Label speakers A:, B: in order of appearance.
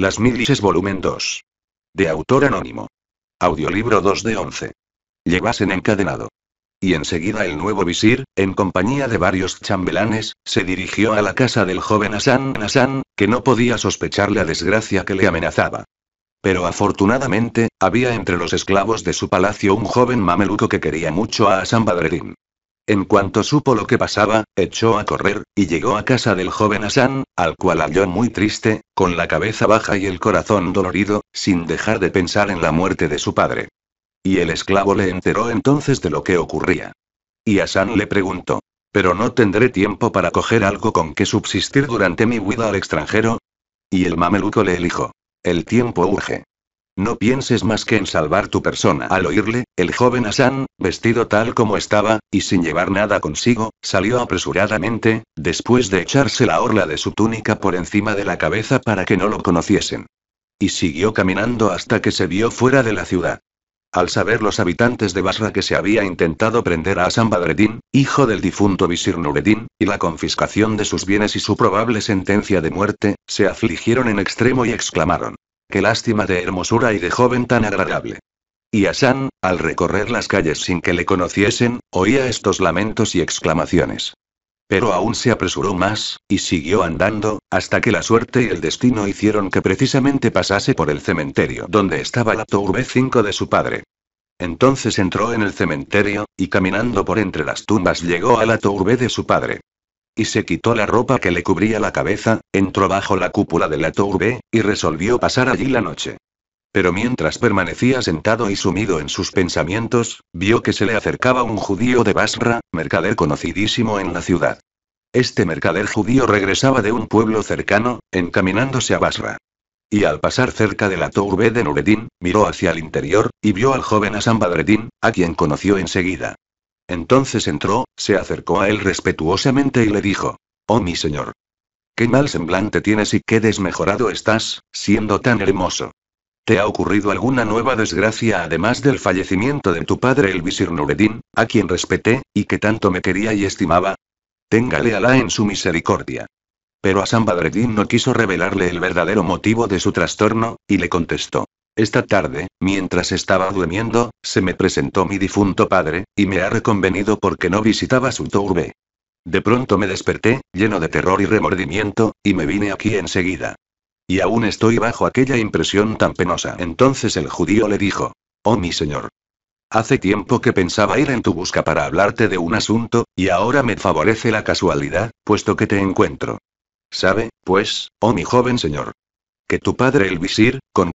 A: Las Milices Volumen 2. De autor anónimo. Audiolibro 2 de 11. Llevasen encadenado. Y enseguida el nuevo visir, en compañía de varios chambelanes, se dirigió a la casa del joven Hassan Hassan, que no podía sospechar la desgracia que le amenazaba. Pero afortunadamente, había entre los esclavos de su palacio un joven mameluco que quería mucho a Hassan Badreddin. En cuanto supo lo que pasaba, echó a correr, y llegó a casa del joven Asán, al cual halló muy triste, con la cabeza baja y el corazón dolorido, sin dejar de pensar en la muerte de su padre. Y el esclavo le enteró entonces de lo que ocurría. Y Asán le preguntó, ¿pero no tendré tiempo para coger algo con que subsistir durante mi huida al extranjero? Y el mameluco le elijo. el tiempo urge. No pienses más que en salvar tu persona. Al oírle, el joven Hassan, vestido tal como estaba, y sin llevar nada consigo, salió apresuradamente, después de echarse la orla de su túnica por encima de la cabeza para que no lo conociesen. Y siguió caminando hasta que se vio fuera de la ciudad. Al saber los habitantes de Basra que se había intentado prender a Hassan Badreddin, hijo del difunto visir Nureddin, y la confiscación de sus bienes y su probable sentencia de muerte, se afligieron en extremo y exclamaron: qué lástima de hermosura y de joven tan agradable. Y Asan, al recorrer las calles sin que le conociesen, oía estos lamentos y exclamaciones. Pero aún se apresuró más, y siguió andando, hasta que la suerte y el destino hicieron que precisamente pasase por el cementerio donde estaba la b 5 de su padre. Entonces entró en el cementerio, y caminando por entre las tumbas llegó a la B de su padre y se quitó la ropa que le cubría la cabeza, entró bajo la cúpula de la Tour B, y resolvió pasar allí la noche. Pero mientras permanecía sentado y sumido en sus pensamientos, vio que se le acercaba un judío de Basra, mercader conocidísimo en la ciudad. Este mercader judío regresaba de un pueblo cercano, encaminándose a Basra. Y al pasar cerca de la Tour B de Nureddin, miró hacia el interior, y vio al joven San Badreddin, a quien conoció enseguida. Entonces entró, se acercó a él respetuosamente y le dijo, Oh mi señor. Qué mal semblante tienes y qué desmejorado estás, siendo tan hermoso. ¿Te ha ocurrido alguna nueva desgracia además del fallecimiento de tu padre el visir Nureddin, a quien respeté, y que tanto me quería y estimaba? Téngale Alá en su misericordia. Pero San Badreddin no quiso revelarle el verdadero motivo de su trastorno, y le contestó. Esta tarde, mientras estaba durmiendo, se me presentó mi difunto padre, y me ha reconvenido porque no visitaba su turbe. De pronto me desperté, lleno de terror y remordimiento, y me vine aquí enseguida. Y aún estoy bajo aquella impresión tan penosa. Entonces el judío le dijo, Oh mi señor. Hace tiempo que pensaba ir en tu busca para hablarte de un asunto, y ahora me favorece la casualidad, puesto que te encuentro. Sabe, pues, oh mi joven señor, que tu padre el visir, con